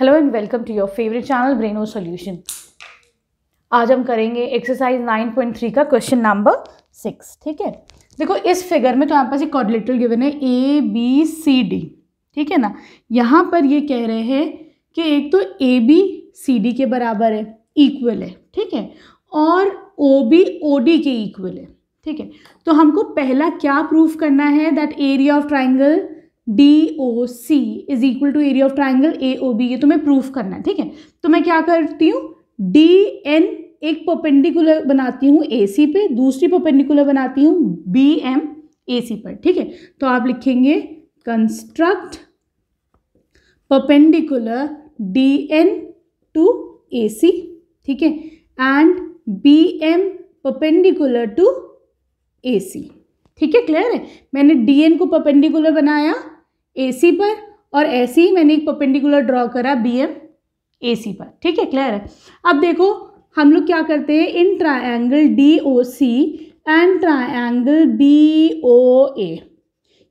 Hello and welcome to your favourite channel Braino Solution आज हम करेंगे एक्सरसाइज 9.3 का क्वेश्चन नंबर सिक्स ठीक है देखो इस फिगर में तो आपके पास एक कॉर्डिलेटर गिवन है ए बी सी डी ठीक है ना यहाँ पर ये कह रहे हैं कि एक तो ए बी सी डी के बराबर है इक्वल है ठीक है और ओ बी ओ डी के इक्वल है ठीक है तो हमको पहला क्या प्रूफ करना है that area of triangle D O C is equal to area of triangle A O B ये तुम्हें प्रूफ करना है ठीक है तो मैं क्या करती हूँ डी एन एक पोपेंडिकुलर बनाती हूँ ए सी पे दूसरी पोपेंडिकुलर बनाती हूँ बी एम ए सी पर ठीक है तो आप लिखेंगे construct perpendicular D N to A C ठीक है and B M perpendicular to A C ठीक है क्लियर है मैंने डी एन को परपेंडिकुलर बनाया ए सी पर और ऐसे ही मैंने एक परपेंडिकुलर ड्रॉ करा बी एम ए सी पर ठीक है क्लियर है अब देखो हम लोग क्या करते हैं in triangle D O C and triangle B O A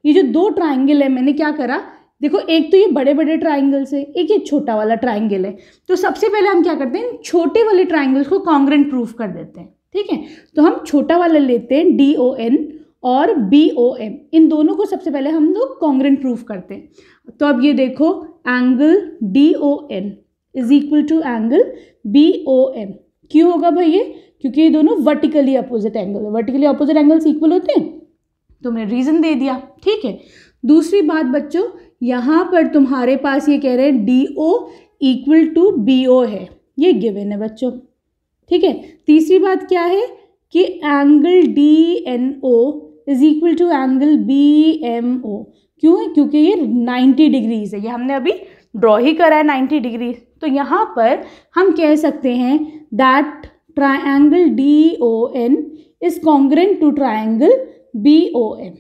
ये जो दो ट्राइंगल है मैंने क्या करा देखो एक तो ये बड़े बड़े ट्राइंगल्स है एक ये छोटा वाला ट्राइंगल है तो सबसे पहले हम क्या करते हैं छोटे वाले ट्राइंगल्स को कॉन्ग्रेंट प्रूफ कर देते हैं ठीक है तो हम छोटा वाला लेते हैं डी ओ एन और बी ओ एम इन दोनों को सबसे पहले हम लोग कॉन्ग्रेंट प्रूफ करते हैं तो अब ये देखो angle D O N is equal to angle B O M क्यों होगा भाई ये क्योंकि ये दोनों vertically opposite angle vertically opposite angles equal होते हैं तो मैंने रीज़न दे दिया ठीक है दूसरी बात बच्चों यहाँ पर तुम्हारे पास ये कह रहे हैं D O equal to B O है ये गिवेन है बच्चों ठीक है तीसरी बात क्या है कि angle D N O is equal to angle B M O क्यों है क्योंकि ये 90 डिग्रीज है ये हमने अभी ड्रॉ ही करा है 90 डिग्री तो यहाँ पर हम कह सकते हैं that triangle D O N is congruent to triangle B O N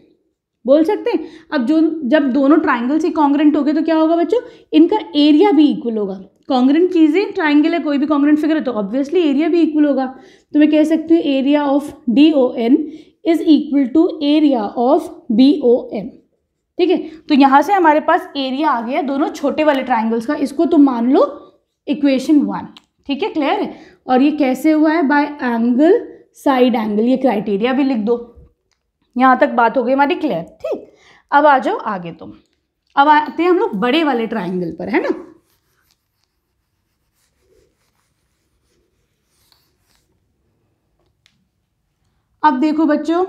बोल सकते हैं अब जो जब दोनों ट्राइंगल से कॉन्ग्रेंट हो गए तो क्या होगा बच्चों इनका एरिया भी इक्वल होगा कॉन्ग्रेंट चीज़ें ट्राइंगल है कोई भी कॉन्ग्रेंट फिगर है तो ऑब्वियसली एरिया भी इक्वल होगा तो मैं कह सकती हूँ area of D O N is equal to area of B O M ठीक है तो यहाँ से हमारे पास एरिया आ गया दोनों छोटे वाले ट्राइंगल्स का इसको तुम मान लो इक्वेशन वन ठीक है क्लियर है और ये कैसे हुआ है बाय एंगल साइड एंगल ये क्राइटेरिया भी लिख दो यहाँ तक बात हो गई हमारी क्लियर ठीक अब आ जाओ आगे तुम अब आते हैं हम लोग बड़े वाले ट्राइंगल पर है ना अब देखो बच्चों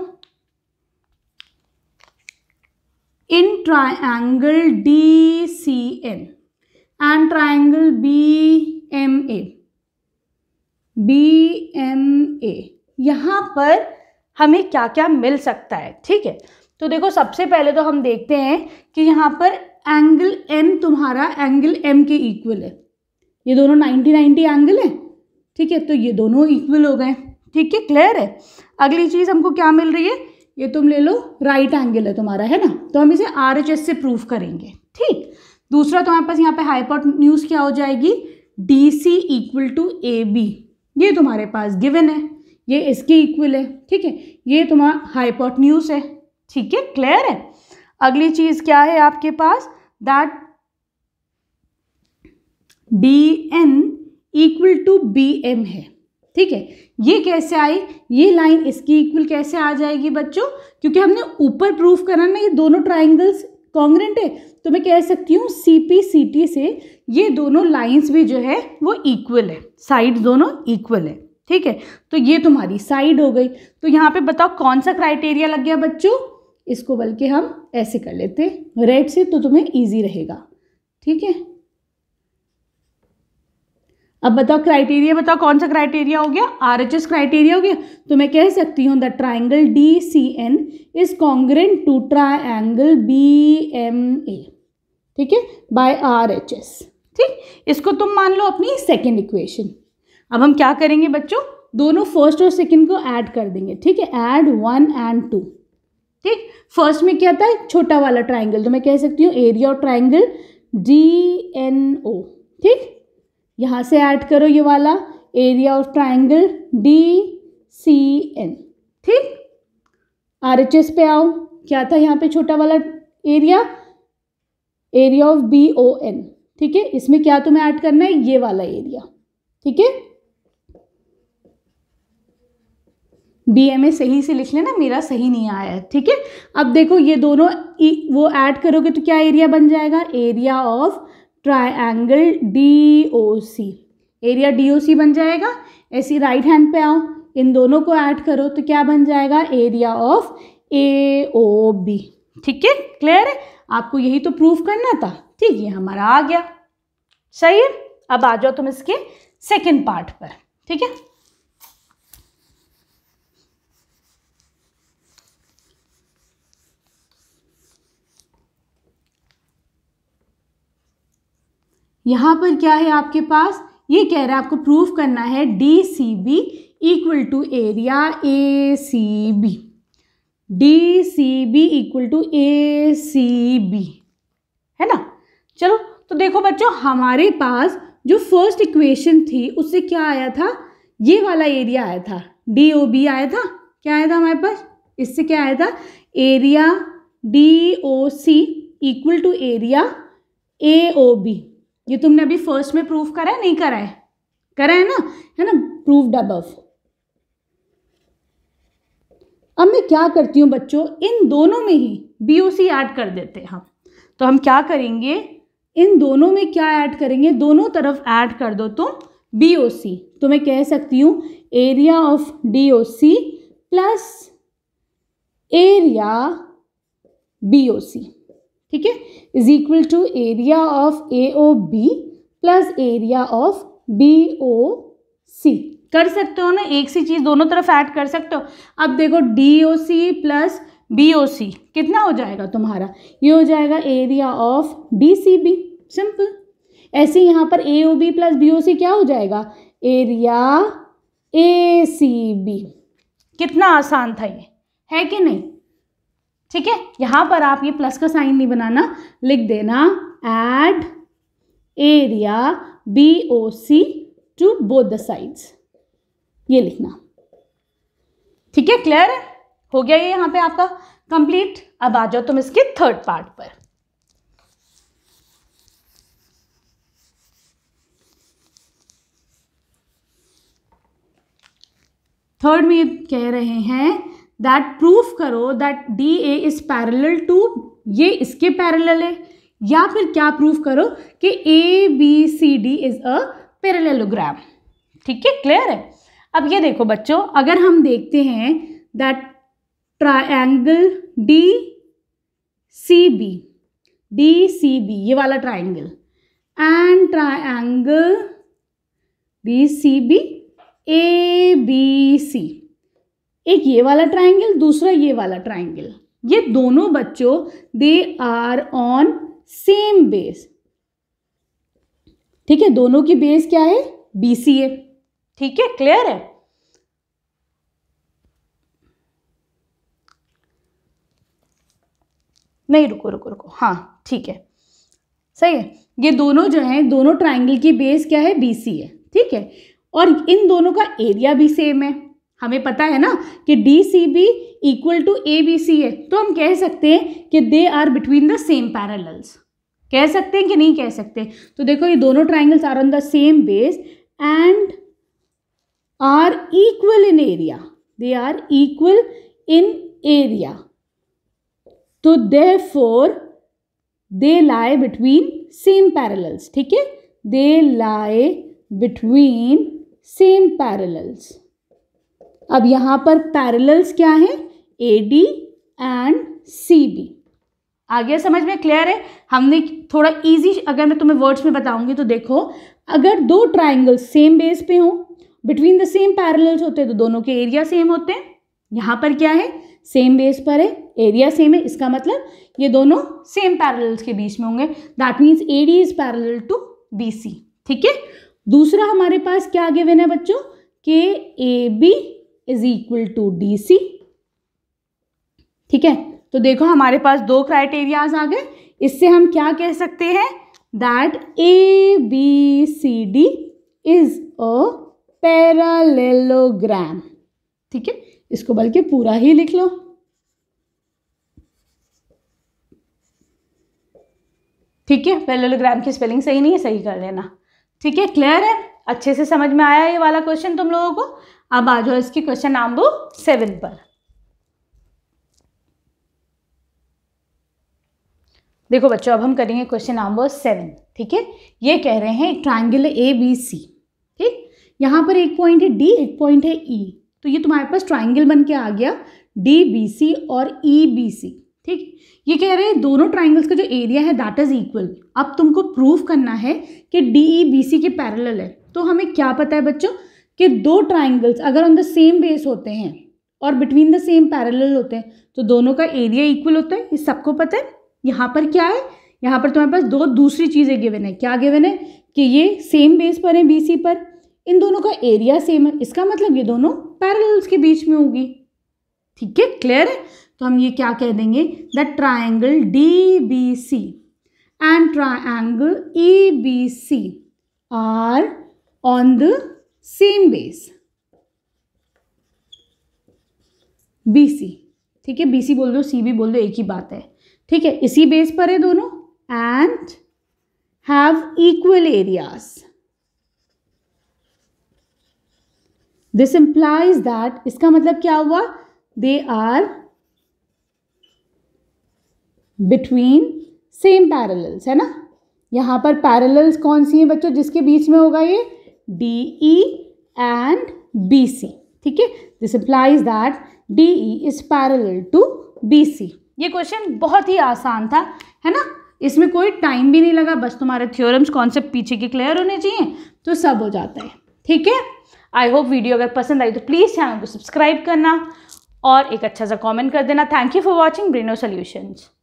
in triangle D C N and triangle B M A B M A यहाँ पर हमें क्या क्या मिल सकता है ठीक है तो देखो सबसे पहले तो हम देखते हैं कि यहाँ पर एंगल एम तुम्हारा एंगल एम के इक्वल है ये दोनों 90 90 एंगल है ठीक है तो ये दोनों इक्वल हो गए ठीक है क्लियर है अगली चीज़ हमको क्या मिल रही है ये तुम ले लो राइट एंगल है तुम्हारा है ना तो हम इसे आर एच एस से प्रूफ करेंगे ठीक दूसरा तुम्हारे तो पास यहाँ पे हाईपोट न्यूज़ क्या हो जाएगी D C equal to A B ये तुम्हारे पास गिवन है ये इसके इक्वल है ठीक है ये तुम्हारा हाईपोट न्यूज़ है ठीक है क्लियर है अगली चीज़ क्या है आपके पास that D N equal to B M है ठीक है ये कैसे आई ये लाइन इसकी इक्वल कैसे आ जाएगी बच्चों क्योंकि हमने ऊपर प्रूफ करा ना ये दोनों ट्राइंगल्स कॉन्ग्रेंट है तो मैं कह सकती हूँ सी पी सी टी से ये दोनों लाइंस भी जो है वो इक्वल है साइड दोनों इक्वल है ठीक है तो ये तुम्हारी साइड हो गई तो यहाँ पे बताओ कौन सा क्राइटेरिया लग गया बच्चों इसको बल्कि हम ऐसे कर लेते रेड से तो तुम्हें ईजी रहेगा ठीक है अब बताओ क्राइटेरिया बताओ कौन सा क्राइटेरिया हो गया आर एच एस क्राइटेरिया हो गया तो मैं कह सकती हूँ the triangle D C N is congruent to triangle B M A ठीक है बाय आर एच एस ठीक इसको तुम मान लो अपनी सेकेंड इक्वेशन अब हम क्या करेंगे बच्चों दोनों फर्स्ट और सेकेंड को ऐड कर देंगे ठीक है ऐड वन एंड टू ठीक फर्स्ट में क्या था छोटा वाला ट्राइंगल तो मैं कह सकती हूँ area of triangle D N O ठीक यहाँ से ऐड करो ये वाला area of triangle D C N ठीक आर एच एस पे आओ क्या था यहाँ पे छोटा वाला area area of B O N ठीक है इसमें क्या तुम्हें ऐड करना है ये वाला एरिया ठीक है बी एम ए सही से लिख लेना मेरा सही नहीं आया है ठीक है अब देखो ये दोनों वो ऐड करोगे तो क्या एरिया बन जाएगा area of triangle D O C area D O C बन जाएगा ऐसी राइट हैंड पे आओ इन दोनों को ऐड करो तो क्या बन जाएगा area of A O B ठीक है क्लियर है आपको यही तो प्रूफ करना था ठीक है हमारा आ गया सही है अब आ जाओ तुम इसके सेकेंड पार्ट पर ठीक है यहाँ पर क्या है आपके पास ये कह रहा है आपको प्रूफ करना है D C B equal to area A C B D C B equal to A C B है ना चलो तो देखो बच्चों हमारे पास जो फर्स्ट इक्वेशन थी उससे क्या आया था ये वाला एरिया आया था डी ओ बी आया था क्या आया था हमारे पास इससे क्या आया था area D O C equal to area A O B ये तुमने अभी फर्स्ट में प्रूफ करा है नहीं करा है करा है ना है ना प्रूफ डब अब मैं क्या करती हूँ बच्चों इन दोनों में ही बी ओ सी ऐड कर देते हैं हम तो हम क्या करेंगे इन दोनों में क्या ऐड करेंगे दोनों तरफ ऐड कर दो तुम बी ओ सी तो मैं कह सकती हूँ area of D O C plus area B O C ठीक है is equal to area of A O B plus area of B O C कर सकते हो ना एक सी चीज़ दोनों तरफ ऐड कर सकते हो अब देखो D O C plus B O C कितना हो जाएगा तुम्हारा ये हो जाएगा area of D C B simple ऐसे यहाँ पर A O B plus B O C क्या हो जाएगा एरिया ए सी बी कितना आसान था ये है कि नहीं ठीक है यहाँ पर आप ये प्लस का साइन नहीं बनाना लिख देना add area B O C to both the sides ये लिखना ठीक है क्लियर है हो गया ये यहाँ पे आपका कंप्लीट अब आ जाओ तुम इसके थर्ड पार्ट पर थर्ड में कह रहे हैं दैट प्रूफ करो that D A is parallel to ये इसके पैरल है या फिर क्या प्रूफ करो कि A B C D is a parallelogram ठीक है क्लियर है अब ये देखो बच्चों अगर हम देखते हैं that triangle D C B D C B ये वाला triangle and triangle D C B A B C एक ये वाला ट्राइंगल दूसरा ये वाला ट्राइंगल ये दोनों बच्चों they are on same base ठीक है दोनों की बेस क्या है बी सी ठीक है क्लियर है नहीं रुको रुको रुको हाँ ठीक है सही है ये दोनों जो हैं दोनों ट्राइंगल की बेस क्या है बी सी है ठीक है और इन दोनों का एरिया भी सेम है हमें पता है ना कि D C B equal to A B C है तो हम कह सकते हैं कि they are between the same parallels कह सकते हैं कि नहीं कह सकते तो देखो ये दोनों triangles are on the same base and are equal in area they are equal in area तो दे फोर दे लाए बिटवीन सेम पैरेलल्स ठीक है दे लाए बिटवीन सेम पैरेलल्स अब यहाँ पर पैरेलल्स क्या है A D and C B आ गया समझ में क्लियर है हमने थोड़ा इजी अगर मैं तुम्हें वर्ड्स में बताऊंगी तो देखो अगर दो ट्राइंगल सेम बेस पे हों बिटवीन द सेम पैरेलल्स होते हैं तो दोनों के एरिया सेम होते हैं यहाँ पर क्या है सेम बेस पर है एरिया सेम है इसका मतलब ये दोनों सेम पैरेलल्स के बीच में होंगे that means A D is parallel to B C ठीक है दूसरा हमारे पास क्या गिवन है बच्चों के A B is equal to D C ठीक है तो देखो हमारे पास दो क्राइटेरियाज आ गए इससे हम क्या कह सकते हैं that A B C D is a parallelogram ठीक है इसको बल्कि पूरा ही लिख लो ठीक है पैरालेलोग्राम की स्पेलिंग सही नहीं है सही कर लेना ठीक है क्लियर है अच्छे से समझ में आया ये वाला क्वेश्चन तुम लोगों को अब आ जाओ इसकी क्वेश्चन नंबर सेवन पर देखो बच्चों अब हम करेंगे क्वेश्चन नंबर सेवन ठीक है ये कह रहे हैं ट्राइंगल ए बी सी ठीक यहाँ पर एक पॉइंट है डी एक पॉइंट है ई e. तो ये तुम्हारे पास ट्राइंगल बन के आ गया डी बी सी और ई बी सी ठीक ये कह रहे हैं दोनों ट्राइंगल्स का जो एरिया है दैट इज इक्वल अब तुमको प्रूव करना है कि डी ई बी सी के पैरल है तो हमें क्या पता है बच्चों कि दो ट्राइंगल्स अगर ऑन द सेम बेस होते हैं और बिटवीन द सेम पैरेलल होते हैं तो दोनों का एरिया इक्वल होता है ये सबको पता है यहाँ पर क्या है यहाँ पर तुम्हारे पास दो दूसरी चीज़ें गिवन है क्या गिवन है कि ये सेम बेस पर है बी पर इन दोनों का एरिया सेम है इसका मतलब ये दोनों पैरल्स के बीच में होगी ठीक है क्लियर है तो हम ये क्या कह देंगे the triangle D B C and triangle E B C are on the same base BC ठीक है बीसी बोल दो सी बी बोल दो एक ही बात है ठीक है इसी बेस पर है दोनों and have equal areas this implies that इसका मतलब क्या हुआ they are between same parallels है ना यहां पर पैरेलल्स कौन सी हैं बच्चों जिसके बीच में होगा ये D E and B C ठीक है this implies that D E is parallel to B C ये क्वेश्चन बहुत ही आसान था है ना इसमें कोई टाइम भी नहीं लगा बस तुम्हारे थियोरम्स कॉन्सेप्ट पीछे के क्लियर होने चाहिए तो सब हो जाता है ठीक है आई होप वीडियो अगर पसंद आई तो प्लीज़ चैनल को सब्सक्राइब करना और एक अच्छा सा कमेंट कर देना thank you for watching Breno solutions